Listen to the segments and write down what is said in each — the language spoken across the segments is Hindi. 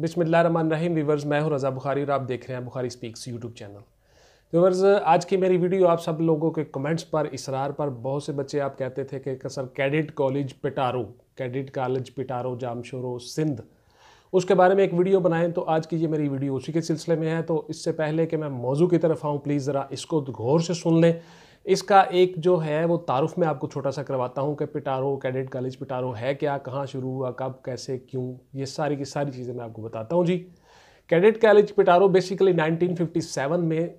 बिसमीम वीवर्स मैं हूं रज़ा बुखारी और आप देख रहे हैं बुखारी स्पीक्स यूट्यूब चैनल तो वीवर्स आज की मेरी वीडियो आप सब लोगों के कमेंट्स पर इसरार पर बहुत से बच्चे आप कहते थे कि sir cadet college Petaro cadet college Petaro Jamshoro Sindh उसके बारे में एक वीडियो बनाएं तो आज की ये मेरी वीडियो उसी के सिलसिले में है तो इससे पहले कि मैं मौजू की तरफ आऊँ प्लीज़ ज़रा इसको गौर से सुन लें इसका एक जो है वो तारुफ में आपको छोटा सा करवाता हूँ कि पिटारो कैडेट कॉलेज पिटारो है क्या कहाँ शुरू हुआ कब कैसे क्यों ये सारी की सारी चीज़ें मैं आपको बताता हूँ जी कैडेट कॉलेज पिटारो बेसिकली 1957 में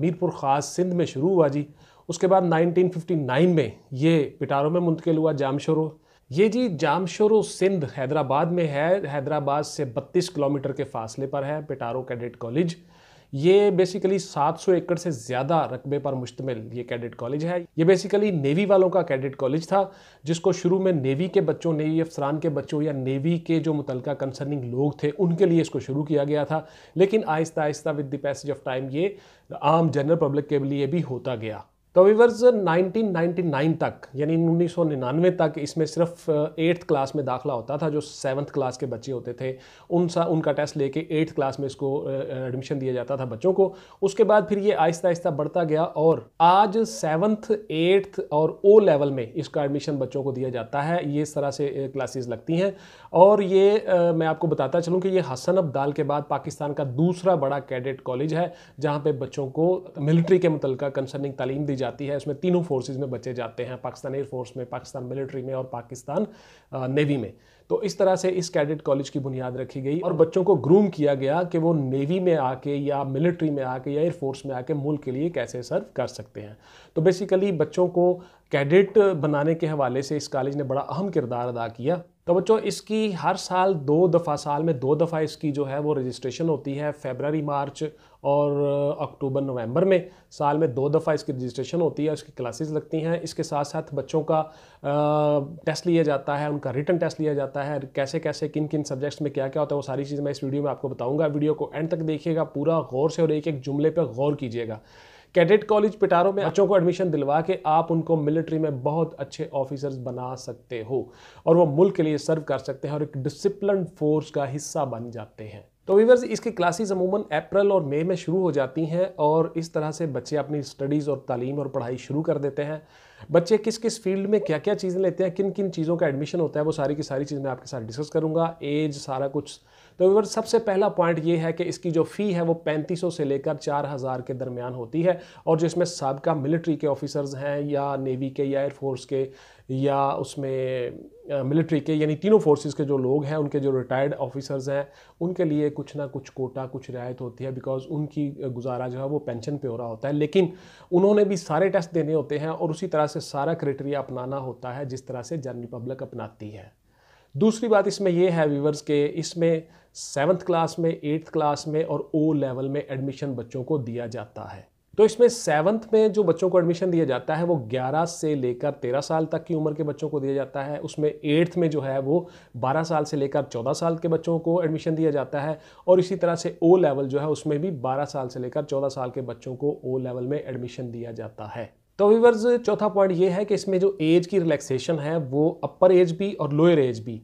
मीरपुर ख़ास सिंध में शुरू हुआ जी उसके बाद 1959 में ये पिटारो में मुंतकिल हुआ जामशोरो ये जी जामशोरो सिंध हैदराबाद में है हैदराबाद से 32 किलोमीटर के फासले पर है पिटारो कैडेट कॉलेज ये बेसिकली 700 एकड़ से ज़्यादा रकबे पर मुश्तमिल ये कैडेट कॉलेज है ये बेसिकली नेवी वालों का कैडेट कॉलेज था जिसको शुरू में नेवी के बच्चों नेवी अफसरान के बच्चों या नेवी के जो मुतल कंसर्निंग लोग थे उनके लिए इसको शुरू किया गया था लेकिन आहिस्ता आहिस्ता with the passage of time ये आम जनरल पब्लिक के लिए भी होता गया तो वीवर्स 1999 तक यानी 1999 तक इसमें सिर्फ एट्थ क्लास में दाखला होता था जो सेवन्थ क्लास के बच्चे होते थे उन सा उनका टेस्ट लेके एट्थ क्लास में इसको एडमिशन दिया जाता था बच्चों को उसके बाद फिर ये आहिस्ता आहिस्ता बढ़ता गया और आज सेवन्थ एट्थ और ओ लेवल में इसका एडमिशन बच्चों को दिया जाता है ये इस तरह से क्लासेज लगती हैं और ये आ, मैं आपको बताता चलूँ कि ये हसन अब्दाल के बाद पाकिस्तान का दूसरा बड़ा कैडेट कॉलेज है जहाँ पर बच्चों को मिलिट्री के मुतल कंसर्निंग तालीम दी जाती है उसमें तीनों फोर्सेज में बचे जाते हैं पाकिस्तान एयरफोर्स में पाकिस्तान मिलिट्री में और पाकिस्तान नेवी में तो इस तरह से इस कैडेट कॉलेज की बुनियाद रखी गई और बच्चों को ग्रूम किया गया कि वो नेवी में आके या मिलिट्री में आके या एयरफोर्स में आके मुल्क के लिए कैसे सर्व कर सकते हैं तो बेसिकली बच्चों को कैडेट बनाने के हवाले से इस कॉलेज ने बड़ा अहम किरदार अदा किया तो बच्चों इसकी हर साल दो दफ़ा साल में दो दफ़ा इसकी जो है वो रजिस्ट्रेशन होती है फेबररी मार्च और अक्टूबर uh, नवंबर में साल में दो दफ़ा इसकी रजिस्ट्रेशन होती है उसकी क्लासेस लगती हैं इसके साथ साथ बच्चों का टेस्ट uh, लिया जाता है उनका रिटर्न टेस्ट लिया जाता है कैसे कैसे किन किन सब्जेक्ट्स में क्या क्या होता है वो सारी चीज़ मैं इस वीडियो में आपको बताऊँगा वीडियो को एंड तक देखिएगा पूरा गौर से और एक एक जुमले पर गौर कीजिएगा कैडेट कॉलेज पिटारो में हाँ। बच्चों को एडमिशन दिलवा के आप उनको मिलिट्री में बहुत अच्छे ऑफिसर्स बना सकते हो और वो मुल्क के लिए सर्व कर सकते हैं और एक डिसिप्लिन फोर्स का हिस्सा बन जाते हैं तो वीवर्स इसकी क्लासेस अमूमन अप्रैल और मई में शुरू हो जाती हैं और इस तरह से बच्चे अपनी स्टडीज़ और तालीम और पढ़ाई शुरू कर देते हैं बच्चे किस किस फील्ड में क्या क्या चीज़ें लेते हैं किन किन चीज़ों का एडमिशन होता है वो सारी की सारी चीज़ मैं आपके साथ डिस्कस करूँगा एज सारा कुछ तो व्यूवर सबसे पहला पॉइंट ये है कि इसकी जो फ़ी है वो पैंतीस से लेकर चार हज़ार के दरमियान होती है और जो इसमें सबका मिलिट्री के ऑफिसर्स हैं या नेवी के या एयरफोर्स के या उसमें मिलिट्री के यानी तीनों फोर्सेस के जो लोग हैं उनके जो रिटायर्ड ऑफिसर्स हैं उनके लिए कुछ ना कुछ कोटा कुछ रियायत होती है बिकॉज उनकी गुजारा जो है वो पेंशन पे हो रहा होता है लेकिन उन्होंने भी सारे टेस्ट देने होते हैं और उसी तरह से सारा क्राइटेरिया अपनाना होता है जिस तरह से जनरल पब्लिक अपनाती है दूसरी बात इसमें यह है व्यूवर्स के इसमें सेवन्थ क्लास में एट्थ क्लास में और ओ लेवल में एडमिशन बच्चों को दिया जाता है तो इसमें सेवन्थ में जो बच्चों को एडमिशन दिया जाता है वो 11 से लेकर 13 साल तक की उम्र के बच्चों को दिया जाता है उसमें एट्थ में जो है वो 12 साल से लेकर 14 साल के बच्चों को एडमिशन दिया जाता है और इसी तरह से ओ लेवल जो है उसमें भी 12 साल से लेकर 14 साल के बच्चों को ओ लेवल में एडमिशन दिया जाता है तो वीवर्स चौथा पॉइंट ये है कि इसमें जो एज की रिलैक्सेशन है वो अपर एज भी और लोअर एज भी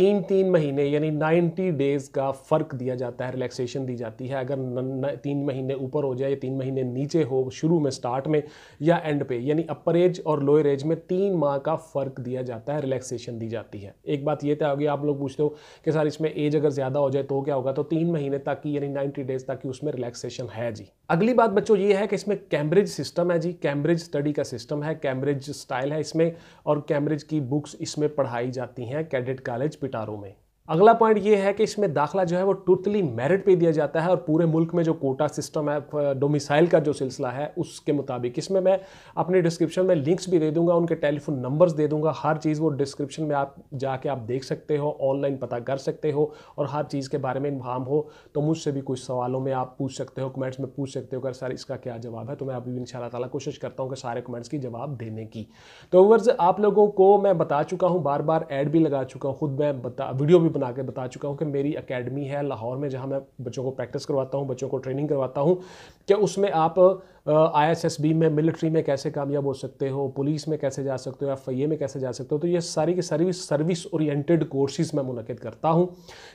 तीन तीन महीने यानी नाइन्टी डेज़ का फ़र्क दिया जाता है रिलैक्सेशन दी जाती है अगर न, न, तीन महीने ऊपर हो जाए या तीन महीने नीचे हो शुरू में स्टार्ट में या एंड पे यानी अपर एज और लोअर एज में तीन माह का फ़र्क दिया जाता है रिलैक्सेशन दी जाती है एक बात ये तय होगी आप लोग पूछते हो कि सर इसमें एज अगर ज़्यादा हो जाए तो क्या होगा तो तीन महीने तक की यानी नाइन्टी डेज़ तक की उसमें रिलैक्सेशन है जी अगली बात बच्चों ये है कि इसमें कैम्ब्रिज सिस्टम है जी कैम्ब्रिज स्टडी का सिस्टम है कैम्ब्रिज स्टाइल है इसमें और कैम्ब्रिज की बुक्स इसमें पढ़ाई जाती हैं कैडेट कॉलेज पिटारों में अगला पॉइंट ये है कि इसमें दाखला जो है वो टोटली मेरिट पे दिया जाता है और पूरे मुल्क में जो कोटा सिस्टम है डोमिसाइल का जो सिलसिला है उसके मुताबिक इसमें मैं अपने डिस्क्रिप्शन में लिंक्स भी दे दूंगा उनके टेलीफोन नंबर्स दे दूंगा हर चीज़ वो डिस्क्रिप्शन में आप जाके आप देख सकते हो ऑनलाइन पता कर सकते हो और हर चीज़ के बारे में इन्फॉर्म हो तो मुझसे भी कुछ सवालों में आप पूछ सकते हो कमेंट्स में पूछ सकते हो अगर सर इसका क्या जवाब है तो मैं अभी इन ताला कोशिश करता हूँ कि सारे कमेंट्स की जवाब देने की तो वर्ज आप लोगों को मैं बता चुका हूँ बार बार एड भी लगा चुका हूँ खुद मैं बता वीडियो भी भी बना के बता चुका हूँ कि मेरी अकेडमी है लाहौर में जहाँ मैं बच्चों को प्रैक्टिस करवाता हूँ बच्चों को ट्रेनिंग करवाता हूँ कि उसमें आप आईएसएसबी में मिलिट्री में कैसे कामयाब हो सकते हो पुलिस में कैसे जा सकते हो एफ आई में कैसे जा सकते हो तो ये सारी की सारी सर्विस ओरिएंटेड कोर्सेज़ मैं मुनद करता हूँ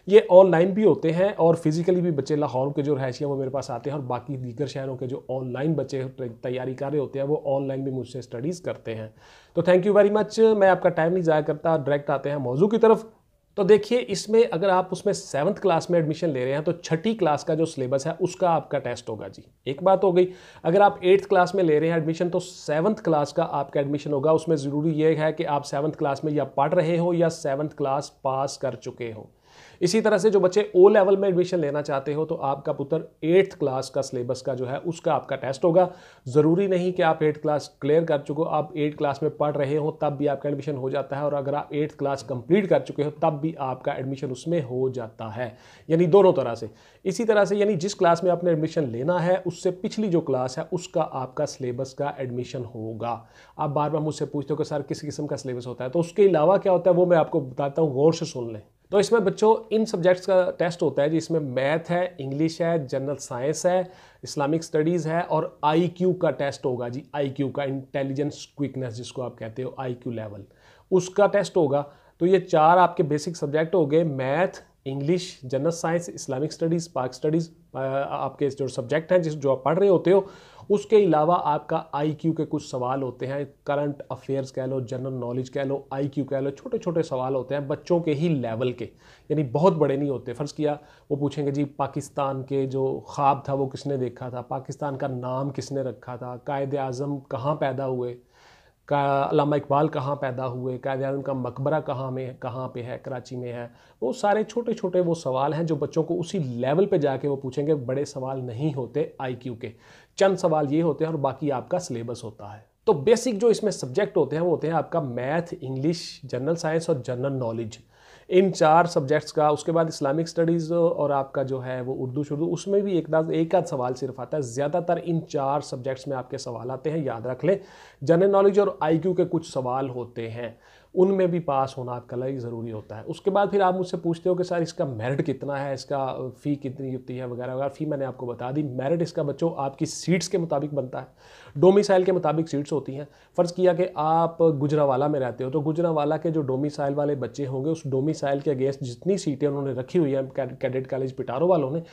ये ऑनलाइन भी होते हैं और फिज़िकली भी बच्चे लाहौर के जो रहायशी वो मेरे पास आते हैं और बाकी दीगर शहरों के जो ऑनलाइन बच्चे तैयारी कर रहे होते हैं वो ऑनलाइन भी मुझसे स्टडीज़ करते हैं तो थैंक यू वेरी मच मैं आपका टाइम नहीं ज़ाया करता डायरेक्ट आते हैं मौजू की तरफ तो देखिए इसमें अगर आप उसमें सेवन्थ क्लास में एडमिशन ले रहे हैं तो छठी क्लास का जो सिलेबस है उसका आपका टेस्ट होगा जी एक बात हो गई अगर आप एट्थ क्लास में ले रहे हैं एडमिशन तो सेवन्थ क्लास का आपका एडमिशन होगा उसमें ज़रूरी यह है कि आप सेवन्थ क्लास में या पढ़ रहे हो या सेवन्थ क्लास पास कर चुके हों इसी तरह से जो बच्चे ओ लेवल में एडमिशन लेना चाहते हो तो आपका पुत्र एट्थ क्लास का सिलेबस का जो है उसका आपका टेस्ट होगा ज़रूरी नहीं कि आप एट्थ क्लास क्लियर कर चुके हो आप एट्थ क्लास में पढ़ रहे हो तब भी आपका एडमिशन हो जाता है और अगर आप एट्थ क्लास कंप्लीट कर चुके हो तब भी आपका एडमिशन उसमें हो जाता है यानी दोनों तरह से इसी तरह से यानी जिस क्लास में आपने एडमिशन लेना है उससे पिछली जो क्लास है उसका आपका सिलेबस का एडमिशन होगा आप बार बार मुझसे पूछते हो कि सर किस किस्म का सिलेबस होता है तो उसके अलावा क्या होता है वो मैं आपको बताता हूँ गौर से सुन लें तो इसमें बच्चों इन सब्जेक्ट्स का टेस्ट होता है जिसमें मैथ है इंग्लिश है जनरल साइंस है इस्लामिक स्टडीज़ है और आईक्यू का टेस्ट होगा जी आईक्यू का इंटेलिजेंस क्विकनेस जिसको आप कहते हो आईक्यू लेवल उसका टेस्ट होगा तो ये चार आपके बेसिक सब्जेक्ट हो गए math English general science Islamic studies Pak studies आपके जो सब्जेक्ट हैं जिस जो आप पढ़ रहे होते हो उसके अलावा आपका आईक्यू के कुछ सवाल होते हैं करंट अफेयर्स कह लो जनरल नॉलेज कह लो आईक्यू कह लो छोटे छोटे सवाल होते हैं बच्चों के ही लेवल के यानी बहुत बड़े नहीं होते फ़र्ज़ किया वो पूछेंगे जी पाकिस्तान के जो ख्वाब था वो किसने देखा था पाकिस्तान का नाम किसने रखा था कायद अज़म कहाँ पैदा हुए का अलामा इकबाल कहाँ पैदा हुए कायद आजम का मकबरा कहाँ में कहाँ पे है कराची में है वो सारे छोटे छोटे वो सवाल हैं जो बच्चों को उसी लेवल पे जाके वो पूछेंगे बड़े सवाल नहीं होते आईक्यू के चंद सवाल ये होते हैं और बाकी आपका सिलेबस होता है तो बेसिक जो इसमें सब्जेक्ट होते हैं वो होते हैं आपका मैथ इंग्लिश जनरल साइंस और जनरल नॉलेज इन चार सब्जेक्ट्स का उसके बाद इस्लामिक स्टडीज़ और आपका जो है वो उर्दू शुरू उसमें भी एक दाद एक आध सवाल सिर्फ आता है ज़्यादातर इन चार सब्जेक्ट्स में आपके सवाल आते हैं याद रख लें जनरल नॉलेज और आई के कुछ सवाल होते हैं उनमें भी पास होना आपका लग ज़रूरी होता है उसके बाद फिर आप मुझसे पूछते हो कि सर इसका मेरिट कितना है इसका फ़ी कितनी होती है वगैरह वगैरह फ़ी मैंने आपको बता दी मेरिट इसका बच्चों आपकी सीट्स के मुताबिक बनता है डोमिसाइल के मुताबिक सीट्स होती हैं फ़र्ज़ किया कि आप गुजरावाला में रहते हो तो गुजरावाला के जो डोमिसाइल वाले बच्चे होंगे उस डोमिसाइल के अगेंस्ट जितनी सीटें उन्होंने रखी हुई हैं कैडेट कॉलेज पिटारो वालों ने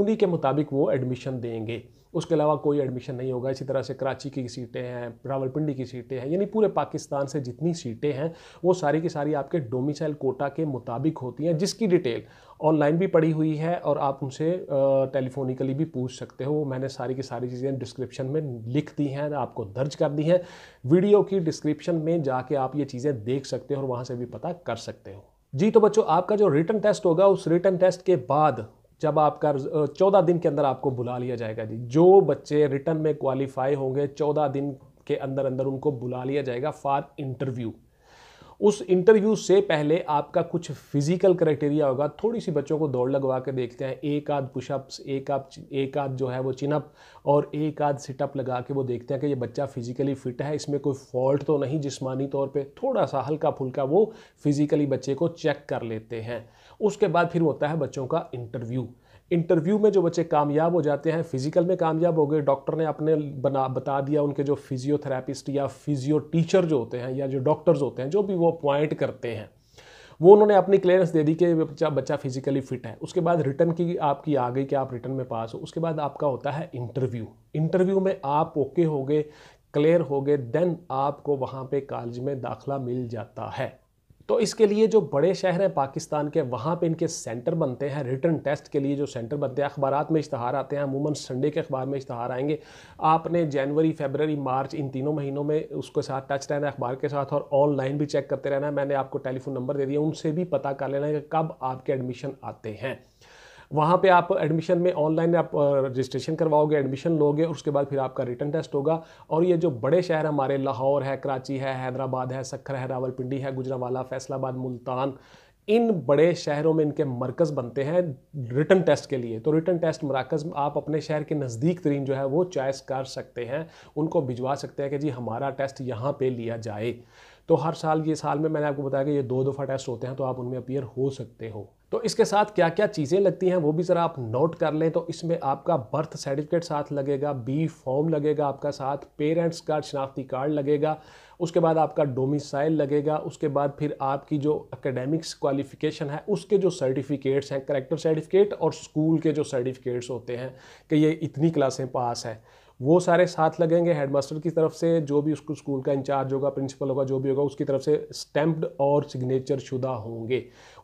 उन्हीं के मुताबिक वो एडमिशन देंगे उसके अलावा कोई एडमिशन नहीं होगा इसी तरह से कराची की सीटें हैं रावलपिंडी की सीटें हैं यानी पूरे पाकिस्तान से जितनी सीटें हैं वो सारी की सारी आपके डोमिसाइल कोटा के मुताबिक होती हैं जिसकी डिटेल ऑनलाइन भी पड़ी हुई है और आप उनसे टेलीफोनिकली भी पूछ सकते हो मैंने सारी की सारी चीज़ें डिस्क्रिप्शन में लिख दी हैं आपको दर्ज कर दी हैं वीडियो की डिस्क्रिप्शन में जाके आप ये चीज़ें देख सकते हो और वहाँ से भी पता कर सकते हो जी तो बच्चों आपका जो रिटर्न टेस्ट होगा उस रिटर्न टेस्ट के बाद जब आपका चौदह दिन के अंदर आपको बुला लिया जाएगा जी जो बच्चे रिटर्न में क्वालिफाई होंगे चौदह दिन के अंदर अंदर उनको बुला लिया जाएगा फॉर इंटरव्यू उस इंटरव्यू से पहले आपका कुछ फिजिकल क्राइटेरिया होगा थोड़ी सी बच्चों को दौड़ लगवा के देखते हैं एक आध पुशअप्स एक आध एक आध जो है वो चिनअप और एक आध सिटअप लगा के वो देखते हैं कि ये बच्चा फिजिकली फिट है इसमें कोई फॉल्ट तो नहीं जिसमानी तौर पर थोड़ा सा हल्का फुल्का वो फिजिकली बच्चे को चेक कर लेते हैं उसके बाद फिर होता है बच्चों का इंटरव्यू इंटरव्यू में जो बच्चे कामयाब हो जाते हैं फिजिकल में कामयाब हो गए डॉक्टर ने अपने बना बता दिया उनके जो फिजियोथेरापिस्ट या फिजियो टीचर जो होते हैं या जो डॉक्टर्स होते हैं जो भी वो अपॉइंट करते हैं वो उन्होंने अपनी क्लियरेंस दे दी कि बच्चा बच्चा फिजिकली फिट है उसके बाद रिटर्न की आपकी आ गई कि आप रिटर्न में पास हो उसके बाद आपका होता है इंटरव्यू इंटरव्यू में आप ओके हो गए क्लियर हो गए देन आपको वहाँ पे कॉलेज में दाखला मिल जाता है तो इसके लिए जो बड़े शहर हैं पाकिस्तान के वहाँ पे इनके सेंटर बनते हैं रिटर्न टेस्ट के लिए जो सेंटर बनते हैं अखबार में इश्तहार आते हैं अमूमन संडे के अखबार में इश्तहार आएंगे आपने जनवरी फेबररी मार्च इन तीनों महीनों में उसके साथ टच रहना है अखबार के साथ और ऑनलाइन भी चेक करते रहना है मैंने आपको टेलीफोन नंबर दे दिया उनसे भी पता कर लेना है कि कब आपके एडमिशन आते हैं वहाँ पे आप एडमिशन में ऑनलाइन आप रजिस्ट्रेशन करवाओगे एडमिशन लोगे उसके बाद फिर आपका रिटर्न टेस्ट होगा और ये जो बड़े शहर हमारे लाहौर है कराची है हैदराबाद है सखर है रावलपिंडी है गुजरावाला फैसलाबाद मुल्तान इन बड़े शहरों में इनके मरकज़ बनते हैं रिटर्न टेस्ट के लिए तो रिटर्न टेस्ट मरकज़ आप अपने शहर के नज़दीक तरीन जो है वो चॉइस कर सकते हैं उनको भिजवा सकते हैं कि जी हमारा टेस्ट यहाँ पे लिया जाए तो हर साल ये साल में मैंने आपको बताया कि ये दो दफ़ा टेस्ट होते हैं तो आप उनमें अपियर हो सकते हो तो इसके साथ क्या क्या चीज़ें लगती हैं वो भी ज़रा आप नोट कर लें तो इसमें आपका बर्थ सर्टिफिकेट साथ लगेगा बी फॉर्म लगेगा आपका साथ पेरेंट्स का शनाख्ती कार्ड लगेगा उसके बाद आपका डोमिसाइल लगेगा उसके बाद फिर आपकी जो एकेडमिक्स क्वालिफिकेशन है उसके जो सर्टिफिकेट्स हैं करेक्टर सर्टिफिकेट और स्कूल के जो सर्टिफिकेट्स होते हैं कि ये इतनी क्लासें पास हैं वो सारे साथ लगेंगे हेडमास्टर की तरफ से जो भी उसको स्कूल का इंचार्ज होगा प्रिंसिपल होगा जो भी होगा उसकी तरफ से स्टैम्प्ड और सिग्नेचर शुदा होंगे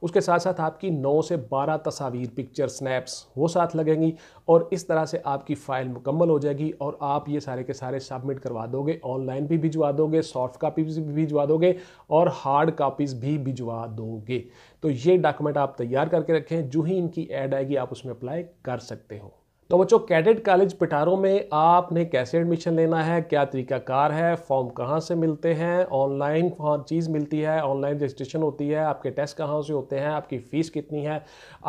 उसके साथ साथ आपकी 9 से 12 तस्वीर पिक्चर स्नैप्स वो साथ लगेंगी और इस तरह से आपकी फ़ाइल मुकम्मल हो जाएगी और आप ये सारे के सारे सबमिट करवा दोगे ऑनलाइन भी भिजवा दोगे सॉफ्ट कापीज भी भिजवा दोगे और हार्ड कापीज़ भी भिजवा दोगे तो ये डॉक्यूमेंट आप तैयार करके रखें जो ही इनकी ऐड आएगी आप उसमें अप्लाई कर सकते हो तो बच्चों कैडेट कॉलेज पिटारो में आपने कैसे एडमिशन लेना है क्या तरीकाकार है फॉर्म कहाँ से मिलते हैं ऑनलाइन हर चीज़ मिलती है ऑनलाइन रजिस्ट्रेशन होती है आपके टेस्ट कहाँ से होते हैं आपकी फ़ीस कितनी है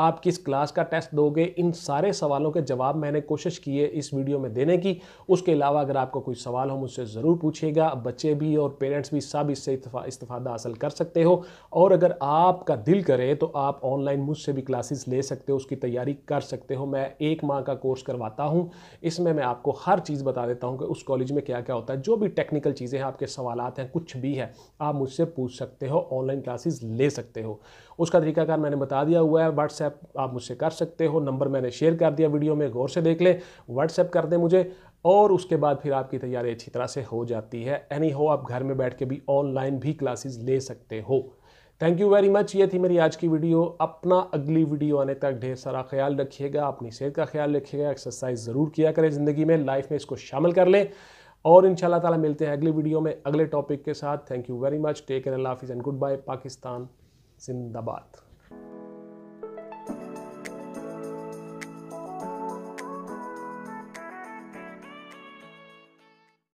आप किस क्लास का टेस्ट दोगे इन सारे सवालों के जवाब मैंने कोशिश की है इस वीडियो में देने की उसके अलावा अगर आपको कोई सवाल हो मुझसे ज़रूर पूछिएगा बच्चे भी और पेरेंट्स भी सब इससे इस्तफादा हासिल कर सकते हो और अगर आपका दिल करे तो आप ऑनलाइन मुझसे भी क्लासेस ले सकते हो उसकी तैयारी कर सकते हो मैं एक माह का कोर्स करवाता हूँ इसमें मैं आपको हर चीज़ बता देता हूँ कि उस कॉलेज में क्या क्या होता है जो भी टेक्निकल चीज़ें हैं आपके सवाल हैं कुछ भी है आप मुझसे पूछ सकते हो ऑनलाइन क्लासेस ले सकते हो उसका तरीकाकार मैंने बता दिया हुआ है व्हाट्सएप आप मुझसे कर सकते हो नंबर मैंने शेयर कर दिया वीडियो में गौर से देख लें व्हाट्सएप कर दें मुझे और उसके बाद फिर आपकी तैयारी अच्छी तरह से हो जाती है एनी हो आप घर में बैठ के भी ऑनलाइन भी क्लासेस ले सकते हो थैंक यू वेरी मच ये थी मेरी आज की वीडियो अपना अगली वीडियो आने तक ढेर सारा ख्याल रखिएगा अपनी सेहत का ख्याल रखिएगा एक्सरसाइज ज़रूर किया करें ज़िंदगी में लाइफ में इसको शामिल कर लें और इन ताला मिलते हैं अगली वीडियो में अगले टॉपिक के साथ thank you very much take एन अल्लाफिज़ एंड गुड बाय पाकिस्तान जिंदाबाद